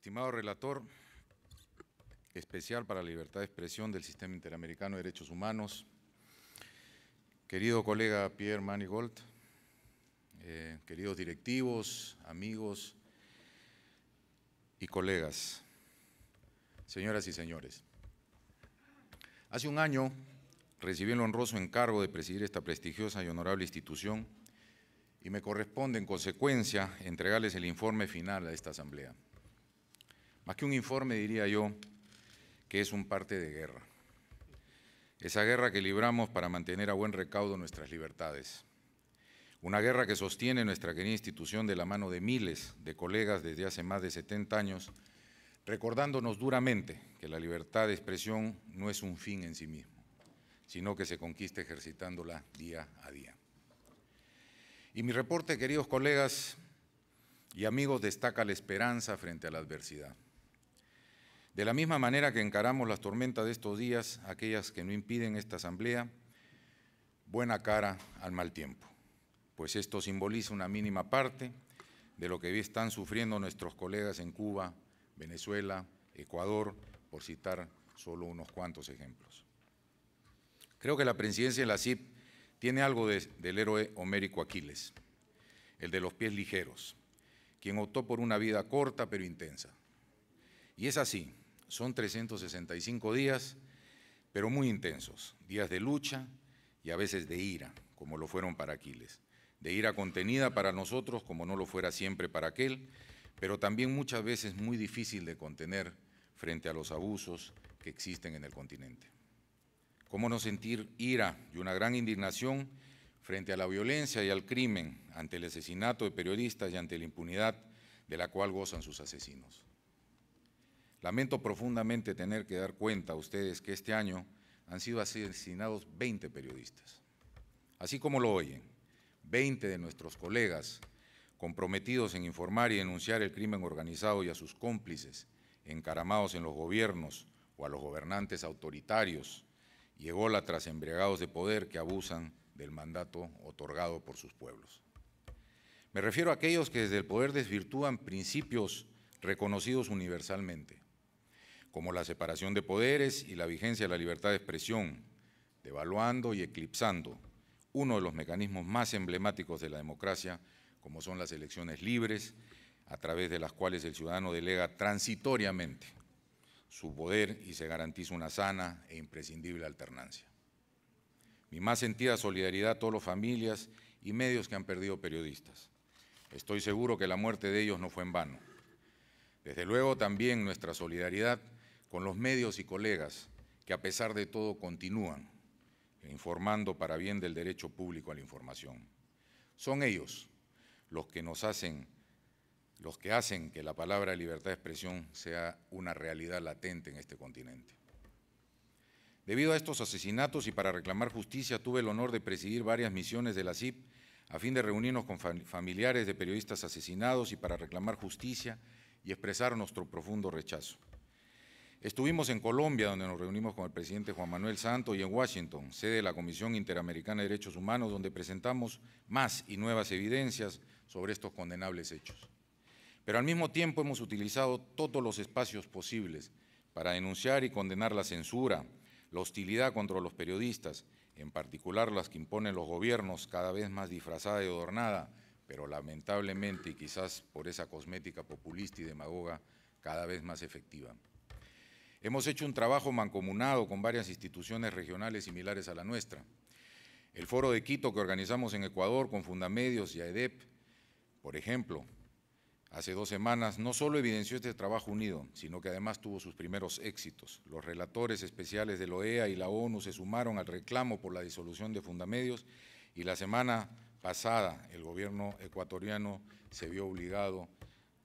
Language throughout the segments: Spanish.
Estimado relator especial para la libertad de expresión del Sistema Interamericano de Derechos Humanos, querido colega Pierre Manigold, eh, queridos directivos, amigos y colegas, señoras y señores. Hace un año recibí el honroso encargo de presidir esta prestigiosa y honorable institución y me corresponde en consecuencia entregarles el informe final a esta asamblea más un informe diría yo que es un parte de guerra. Esa guerra que libramos para mantener a buen recaudo nuestras libertades. Una guerra que sostiene nuestra querida institución de la mano de miles de colegas desde hace más de 70 años, recordándonos duramente que la libertad de expresión no es un fin en sí mismo, sino que se conquista ejercitándola día a día. Y mi reporte, queridos colegas y amigos, destaca la esperanza frente a la adversidad. De la misma manera que encaramos las tormentas de estos días, aquellas que no impiden esta asamblea, buena cara al mal tiempo, pues esto simboliza una mínima parte de lo que están sufriendo nuestros colegas en Cuba, Venezuela, Ecuador, por citar solo unos cuantos ejemplos. Creo que la presidencia de la CIP tiene algo del héroe homérico Aquiles, el de los pies ligeros, quien optó por una vida corta pero intensa. Y es así, son 365 días, pero muy intensos, días de lucha y a veces de ira, como lo fueron para Aquiles, de ira contenida para nosotros, como no lo fuera siempre para aquel, pero también muchas veces muy difícil de contener frente a los abusos que existen en el continente. ¿Cómo no sentir ira y una gran indignación frente a la violencia y al crimen, ante el asesinato de periodistas y ante la impunidad de la cual gozan sus asesinos? Lamento profundamente tener que dar cuenta a ustedes que este año han sido asesinados 20 periodistas. Así como lo oyen, 20 de nuestros colegas comprometidos en informar y denunciar el crimen organizado y a sus cómplices, encaramados en los gobiernos o a los gobernantes autoritarios y ególatras embriagados de poder que abusan del mandato otorgado por sus pueblos. Me refiero a aquellos que desde el poder desvirtúan principios reconocidos universalmente como la separación de poderes y la vigencia de la libertad de expresión, devaluando y eclipsando uno de los mecanismos más emblemáticos de la democracia, como son las elecciones libres, a través de las cuales el ciudadano delega transitoriamente su poder y se garantiza una sana e imprescindible alternancia. Mi más sentida solidaridad a todas las familias y medios que han perdido periodistas. Estoy seguro que la muerte de ellos no fue en vano. Desde luego también nuestra solidaridad con los medios y colegas que a pesar de todo continúan informando para bien del derecho público a la información. Son ellos los que nos hacen, los que hacen que la palabra libertad de expresión sea una realidad latente en este continente. Debido a estos asesinatos y para reclamar justicia, tuve el honor de presidir varias misiones de la CIP a fin de reunirnos con familiares de periodistas asesinados y para reclamar justicia y expresar nuestro profundo rechazo. Estuvimos en Colombia, donde nos reunimos con el presidente Juan Manuel Santos, y en Washington, sede de la Comisión Interamericana de Derechos Humanos, donde presentamos más y nuevas evidencias sobre estos condenables hechos. Pero al mismo tiempo hemos utilizado todos los espacios posibles para denunciar y condenar la censura, la hostilidad contra los periodistas, en particular las que imponen los gobiernos cada vez más disfrazada y adornada, pero lamentablemente y quizás por esa cosmética populista y demagoga cada vez más efectiva. Hemos hecho un trabajo mancomunado con varias instituciones regionales similares a la nuestra. El foro de Quito que organizamos en Ecuador con Fundamedios y AEDEP, por ejemplo, hace dos semanas no solo evidenció este trabajo unido, sino que además tuvo sus primeros éxitos. Los relatores especiales de la OEA y la ONU se sumaron al reclamo por la disolución de Fundamedios y la semana pasada el gobierno ecuatoriano se vio obligado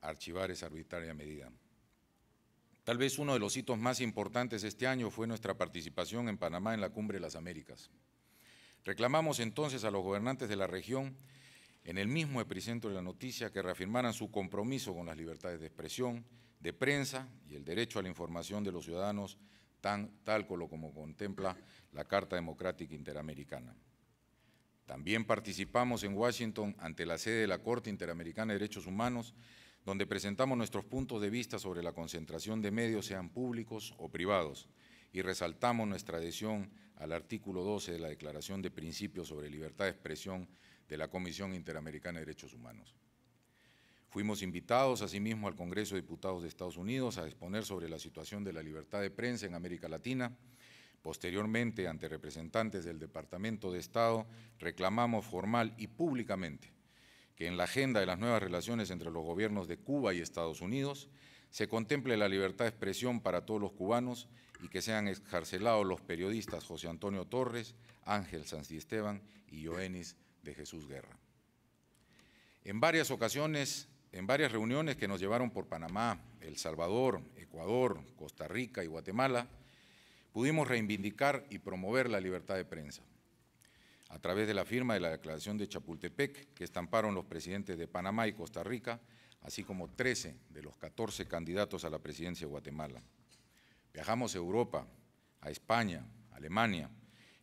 a archivar esa arbitraria medida. Tal vez uno de los hitos más importantes este año fue nuestra participación en Panamá en la Cumbre de las Américas. Reclamamos entonces a los gobernantes de la región, en el mismo epicentro de la noticia, que reafirmaran su compromiso con las libertades de expresión, de prensa y el derecho a la información de los ciudadanos, tan, tal como, como contempla la Carta Democrática Interamericana. También participamos en Washington ante la sede de la Corte Interamericana de Derechos Humanos donde presentamos nuestros puntos de vista sobre la concentración de medios, sean públicos o privados, y resaltamos nuestra adhesión al artículo 12 de la Declaración de Principios sobre Libertad de Expresión de la Comisión Interamericana de Derechos Humanos. Fuimos invitados asimismo al Congreso de Diputados de Estados Unidos a exponer sobre la situación de la libertad de prensa en América Latina. Posteriormente, ante representantes del Departamento de Estado, reclamamos formal y públicamente que en la agenda de las nuevas relaciones entre los gobiernos de Cuba y Estados Unidos se contemple la libertad de expresión para todos los cubanos y que sean excarcelados los periodistas José Antonio Torres, Ángel Esteban y Joenis de Jesús Guerra. En varias ocasiones, en varias reuniones que nos llevaron por Panamá, El Salvador, Ecuador, Costa Rica y Guatemala, pudimos reivindicar y promover la libertad de prensa a través de la firma de la Declaración de Chapultepec, que estamparon los presidentes de Panamá y Costa Rica, así como 13 de los 14 candidatos a la presidencia de Guatemala. Viajamos a Europa, a España, a Alemania,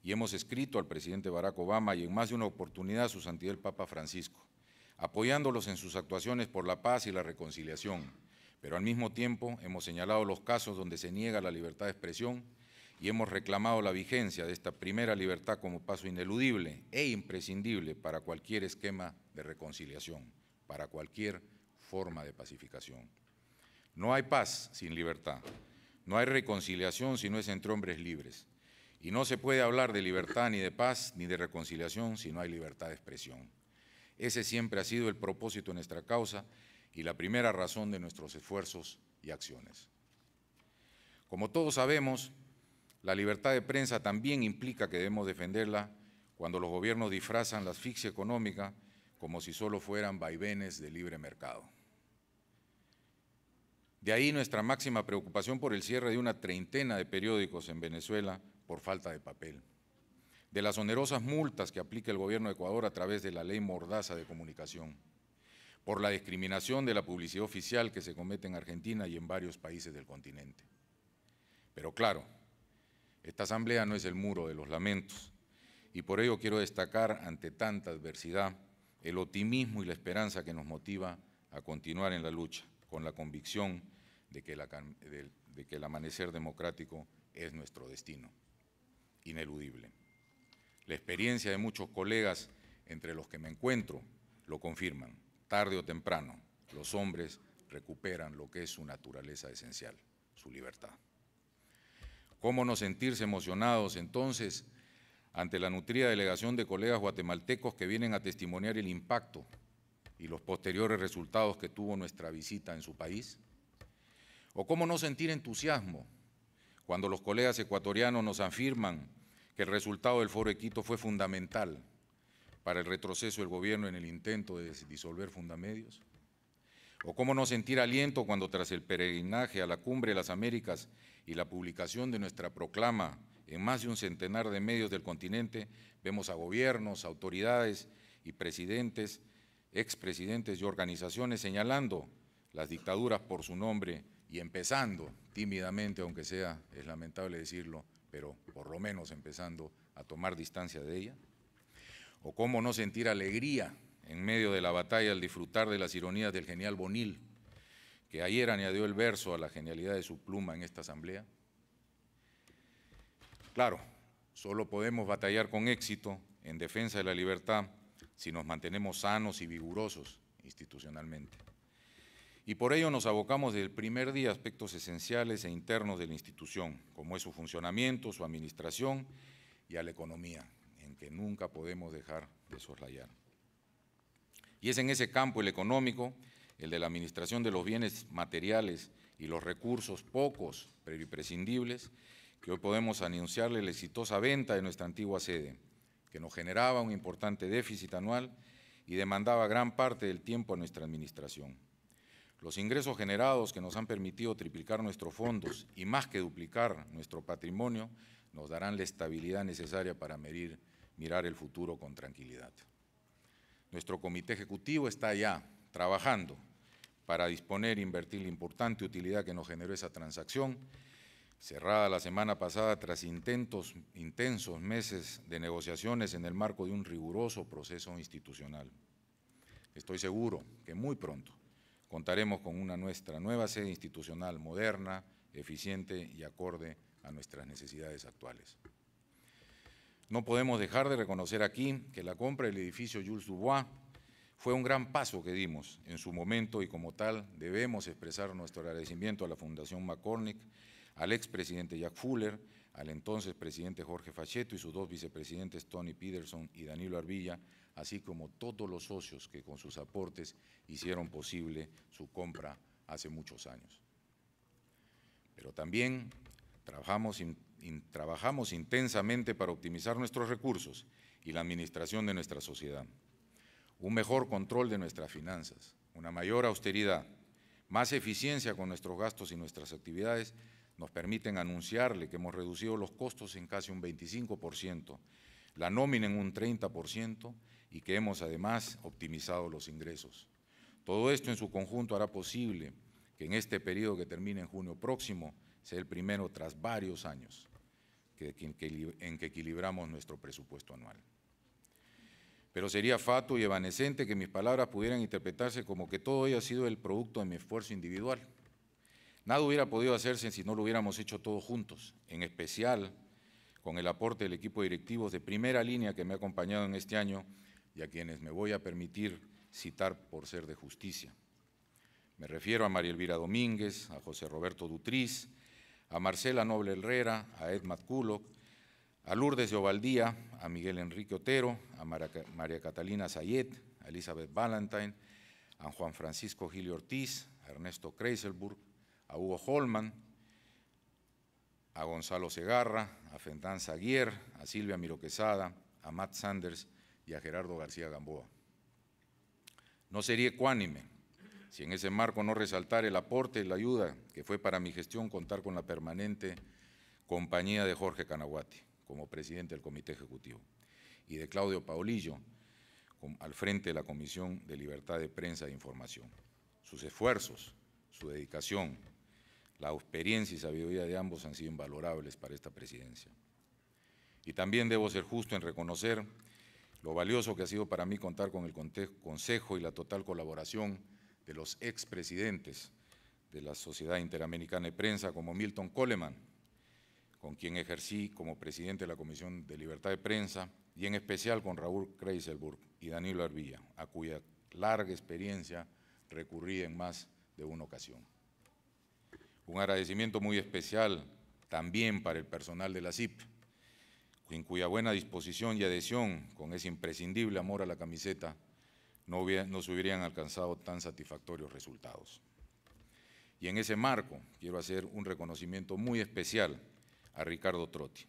y hemos escrito al presidente Barack Obama y en más de una oportunidad a su santidad el Papa Francisco, apoyándolos en sus actuaciones por la paz y la reconciliación, pero al mismo tiempo hemos señalado los casos donde se niega la libertad de expresión y hemos reclamado la vigencia de esta primera libertad como paso ineludible e imprescindible para cualquier esquema de reconciliación, para cualquier forma de pacificación. No hay paz sin libertad, no hay reconciliación si no es entre hombres libres, y no se puede hablar de libertad ni de paz ni de reconciliación si no hay libertad de expresión. Ese siempre ha sido el propósito de nuestra causa y la primera razón de nuestros esfuerzos y acciones. Como todos sabemos, la libertad de prensa también implica que debemos defenderla cuando los gobiernos disfrazan la asfixia económica como si solo fueran vaivenes de libre mercado. De ahí nuestra máxima preocupación por el cierre de una treintena de periódicos en Venezuela por falta de papel, de las onerosas multas que aplica el gobierno de Ecuador a través de la ley Mordaza de comunicación, por la discriminación de la publicidad oficial que se comete en Argentina y en varios países del continente. Pero claro, esta asamblea no es el muro de los lamentos y por ello quiero destacar ante tanta adversidad el optimismo y la esperanza que nos motiva a continuar en la lucha con la convicción de que, el amanecer democrático es nuestro destino, ineludible. La experiencia de muchos colegas entre los que me encuentro lo confirman. Tarde o temprano, los hombres recuperan lo que es su naturaleza esencial, su libertad. ¿Cómo no sentirse emocionados entonces ante la nutrida delegación de colegas guatemaltecos que vienen a testimoniar el impacto y los posteriores resultados que tuvo nuestra visita en su país? ¿O cómo no sentir entusiasmo cuando los colegas ecuatorianos nos afirman que el resultado del Foro de Quito fue fundamental para el retroceso del gobierno en el intento de disolver Fundamedios? ¿O cómo no sentir aliento cuando tras el peregrinaje a la cumbre de las Américas y la publicación de nuestra proclama en más de un centenar de medios del continente, vemos a gobiernos, autoridades y presidentes, expresidentes y organizaciones señalando las dictaduras por su nombre y empezando tímidamente, aunque sea, es lamentable decirlo, pero por lo menos empezando a tomar distancia de ella? ¿O cómo no sentir alegría en medio de la batalla al disfrutar de las ironías del genial Bonil, que ayer añadió el verso a la genialidad de su pluma en esta asamblea. Claro, solo podemos batallar con éxito en defensa de la libertad si nos mantenemos sanos y vigorosos institucionalmente. Y por ello nos abocamos desde el primer día a aspectos esenciales e internos de la institución, como es su funcionamiento, su administración y a la economía, en que nunca podemos dejar de soslayar. Y es en ese campo, el económico, el de la administración de los bienes materiales y los recursos pocos, pero imprescindibles, que hoy podemos anunciarle la exitosa venta de nuestra antigua sede, que nos generaba un importante déficit anual y demandaba gran parte del tiempo a nuestra administración. Los ingresos generados que nos han permitido triplicar nuestros fondos y más que duplicar nuestro patrimonio nos darán la estabilidad necesaria para medir, mirar el futuro con tranquilidad. Nuestro comité ejecutivo está ya trabajando para disponer e invertir la importante utilidad que nos generó esa transacción. Cerrada la semana pasada tras intentos, intensos meses de negociaciones en el marco de un riguroso proceso institucional. Estoy seguro que muy pronto contaremos con una nuestra nueva sede institucional moderna, eficiente y acorde a nuestras necesidades actuales. No podemos dejar de reconocer aquí que la compra del edificio Jules Dubois fue un gran paso que dimos en su momento y como tal debemos expresar nuestro agradecimiento a la Fundación McCormick, al expresidente Jack Fuller, al entonces presidente Jorge Fachetto y sus dos vicepresidentes Tony Peterson y Danilo Arbilla, así como todos los socios que con sus aportes hicieron posible su compra hace muchos años. Pero también trabajamos, trabajamos intensamente para optimizar nuestros recursos y la administración de nuestra sociedad un mejor control de nuestras finanzas, una mayor austeridad, más eficiencia con nuestros gastos y nuestras actividades nos permiten anunciarle que hemos reducido los costos en casi un 25%, la nómina en un 30% y que hemos además optimizado los ingresos. Todo esto en su conjunto hará posible que en este periodo que termine en junio próximo sea el primero tras varios años en que equilibramos nuestro presupuesto anual pero sería fatuo y evanescente que mis palabras pudieran interpretarse como que todo ello ha sido el producto de mi esfuerzo individual. Nada hubiera podido hacerse si no lo hubiéramos hecho todos juntos, en especial con el aporte del equipo de directivos de primera línea que me ha acompañado en este año y a quienes me voy a permitir citar por ser de justicia. Me refiero a María Elvira Domínguez, a José Roberto Dutriz, a Marcela Noble Herrera, a Ed Kulok, a Lourdes de Ovaldía, a Miguel Enrique Otero, a María Catalina Sayet, a Elizabeth Valentine, a Juan Francisco Gilio Ortiz, a Ernesto Kreiselburg, a Hugo Holman, a Gonzalo Segarra, a Fentán Zaguier, a Silvia Miroquesada, a Matt Sanders y a Gerardo García Gamboa. No sería ecuánime si en ese marco no resaltar el aporte y la ayuda que fue para mi gestión contar con la permanente compañía de Jorge Canaguati como presidente del Comité Ejecutivo, y de Claudio Paulillo, al frente de la Comisión de Libertad de Prensa e Información. Sus esfuerzos, su dedicación, la experiencia y sabiduría de ambos han sido invalorables para esta presidencia. Y también debo ser justo en reconocer lo valioso que ha sido para mí contar con el consejo y la total colaboración de los expresidentes de la Sociedad Interamericana de Prensa como Milton Coleman, con quien ejercí como presidente de la Comisión de Libertad de Prensa, y en especial con Raúl Kreiselburg y Danilo Arvilla, a cuya larga experiencia recurrí en más de una ocasión. Un agradecimiento muy especial también para el personal de la CIP, en cuya buena disposición y adhesión, con ese imprescindible amor a la camiseta, no, no se hubieran alcanzado tan satisfactorios resultados. Y en ese marco quiero hacer un reconocimiento muy especial a Ricardo Trotti,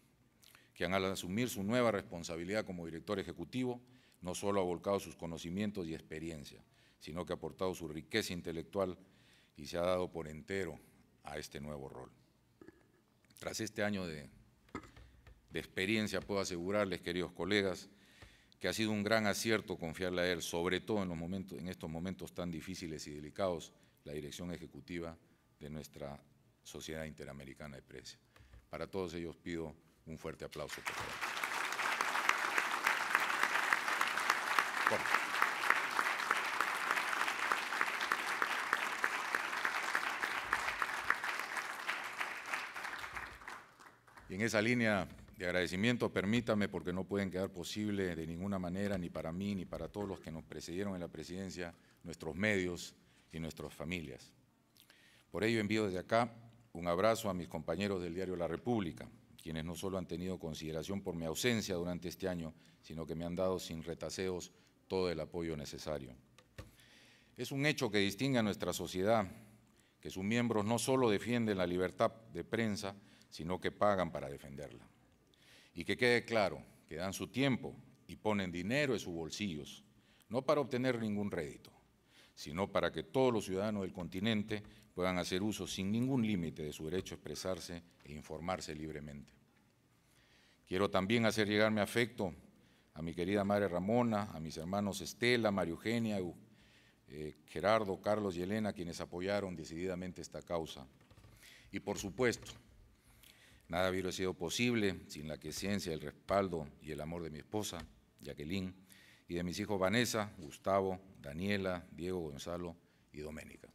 quien al asumir su nueva responsabilidad como director ejecutivo, no solo ha volcado sus conocimientos y experiencia, sino que ha aportado su riqueza intelectual y se ha dado por entero a este nuevo rol. Tras este año de, experiencia, puedo asegurarles, queridos colegas, que ha sido un gran acierto confiarle a él, sobre todo en, en estos momentos tan difíciles y delicados, la dirección ejecutiva de nuestra Sociedad Interamericana de prensa. Para todos ellos pido un fuerte aplauso, por favor. Y en esa línea de agradecimiento, permítame, porque no pueden quedar posibles de ninguna manera, ni para mí, ni para todos los que nos precedieron en la presidencia, nuestros medios y nuestras familias. Por ello envío desde acá un abrazo a mis compañeros del diario La República, quienes no solo han tenido consideración por mi ausencia durante este año, sino que me han dado sin retaseos todo el apoyo necesario. Es un hecho que distingue a nuestra sociedad, que sus miembros no solo defienden la libertad de prensa, sino que pagan para defenderla. Y que quede claro que dan su tiempo y ponen dinero en sus bolsillos, no para obtener ningún rédito, sino para que todos los ciudadanos del continente puedan hacer uso sin ningún límite de su derecho a expresarse e informarse libremente. Quiero también hacer llegar mi afecto a mi querida madre Ramona, a mis hermanos Estela, María Eugenia, eh, Gerardo, Carlos y Elena, quienes apoyaron decididamente esta causa. Y por supuesto, nada hubiera sido posible sin la que ciencia, el respaldo y el amor de mi esposa, Jacqueline, y de mis hijos Vanessa, Gustavo, Daniela, Diego, Gonzalo y Doménica.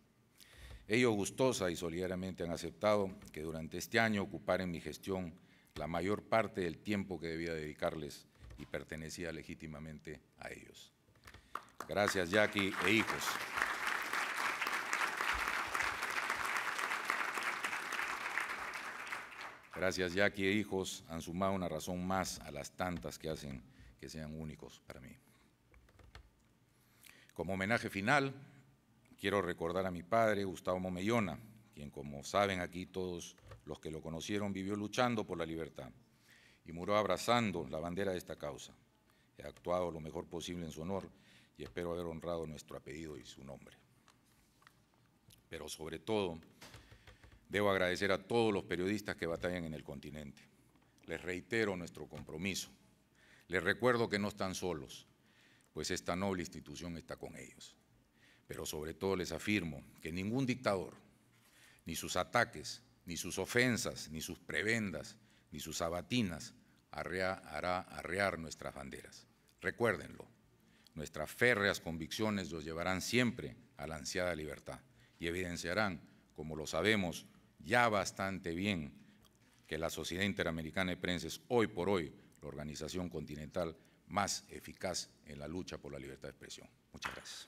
Ellos gustosa y solidariamente han aceptado que durante este año ocupar en mi gestión la mayor parte del tiempo que debía dedicarles y pertenecía legítimamente a ellos. Gracias, Jackie e hijos. Gracias, Jackie e hijos han sumado una razón más a las tantas que hacen que sean únicos para mí. Como homenaje final, quiero recordar a mi padre, Gustavo Momellona, quien como saben aquí todos los que lo conocieron vivió luchando por la libertad y murió abrazando la bandera de esta causa. He actuado lo mejor posible en su honor y espero haber honrado nuestro apellido y su nombre. Pero sobre todo, debo agradecer a todos los periodistas que batallan en el continente. Les reitero nuestro compromiso. Les recuerdo que no están solos pues esta noble institución está con ellos. Pero sobre todo les afirmo que ningún dictador, ni sus ataques, ni sus ofensas, ni sus prebendas, ni sus abatinas hará arrear nuestras banderas. Recuérdenlo, nuestras férreas convicciones los llevarán siempre a la ansiada libertad y evidenciarán, como lo sabemos ya bastante bien, que la Sociedad Interamericana de Prenses, hoy por hoy, la organización continental más eficaz en la lucha por la libertad de expresión. Muchas gracias.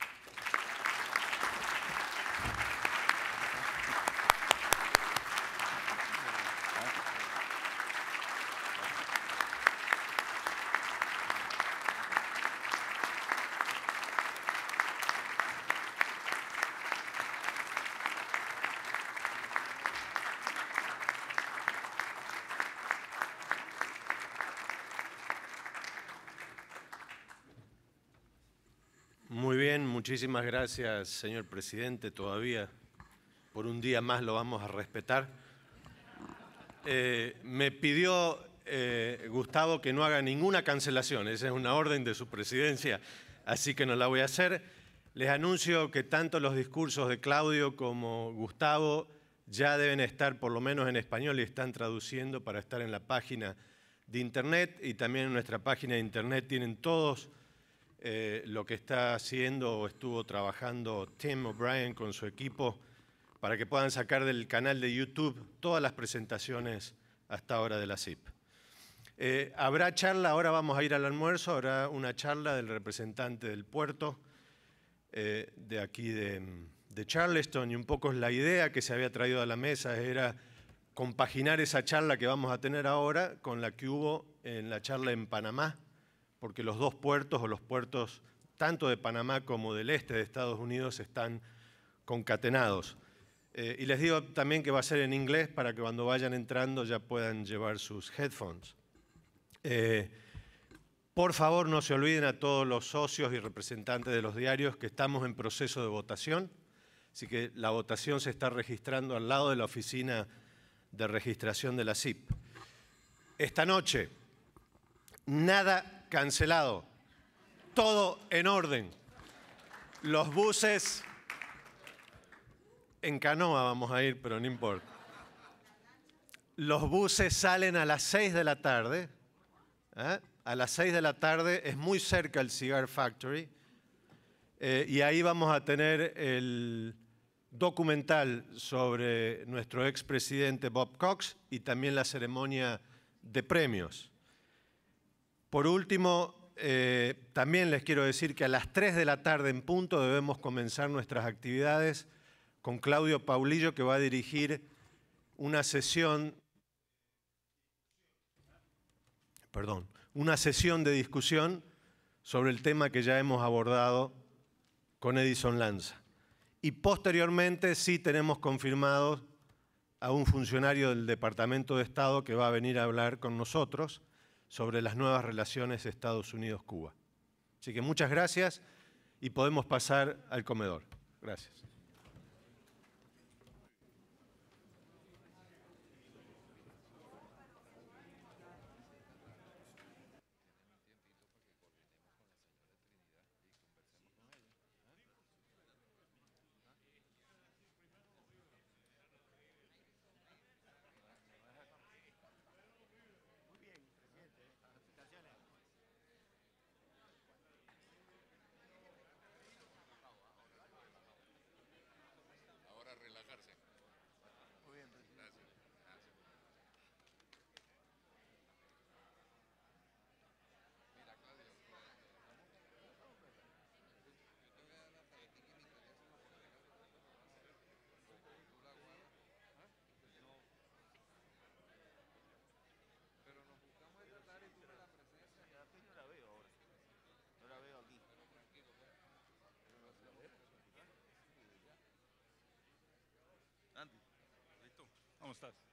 Muy bien, muchísimas gracias, señor presidente. Todavía por un día más lo vamos a respetar. Eh, me pidió eh, Gustavo que no haga ninguna cancelación, esa es una orden de su presidencia, así que no la voy a hacer. Les anuncio que tanto los discursos de Claudio como Gustavo ya deben estar por lo menos en español y están traduciendo para estar en la página de internet y también en nuestra página de internet tienen todos eh, lo que está haciendo o estuvo trabajando Tim O'Brien con su equipo para que puedan sacar del canal de YouTube todas las presentaciones hasta ahora de la CIP. Eh, habrá charla, ahora vamos a ir al almuerzo, habrá una charla del representante del puerto eh, de aquí de, de Charleston y un poco la idea que se había traído a la mesa era compaginar esa charla que vamos a tener ahora con la que hubo en la charla en Panamá porque los dos puertos o los puertos tanto de Panamá como del este de Estados Unidos están concatenados. Eh, y les digo también que va a ser en inglés para que cuando vayan entrando ya puedan llevar sus headphones. Eh, por favor, no se olviden a todos los socios y representantes de los diarios que estamos en proceso de votación. Así que la votación se está registrando al lado de la oficina de registración de la CIP. Esta noche, nada cancelado. Todo en orden. Los buses en canoa vamos a ir, pero no importa. Los buses salen a las 6 de la tarde. ¿eh? A las 6 de la tarde es muy cerca el Cigar Factory. Eh, y ahí vamos a tener el documental sobre nuestro expresidente Bob Cox y también la ceremonia de premios. Por último, eh, también les quiero decir que a las 3 de la tarde en punto debemos comenzar nuestras actividades con Claudio Paulillo, que va a dirigir una sesión, perdón, una sesión de discusión sobre el tema que ya hemos abordado con Edison Lanza. Y posteriormente sí tenemos confirmado a un funcionario del Departamento de Estado que va a venir a hablar con nosotros sobre las nuevas relaciones Estados Unidos-Cuba. Así que muchas gracias y podemos pasar al comedor. Gracias. ¿Cómo estás?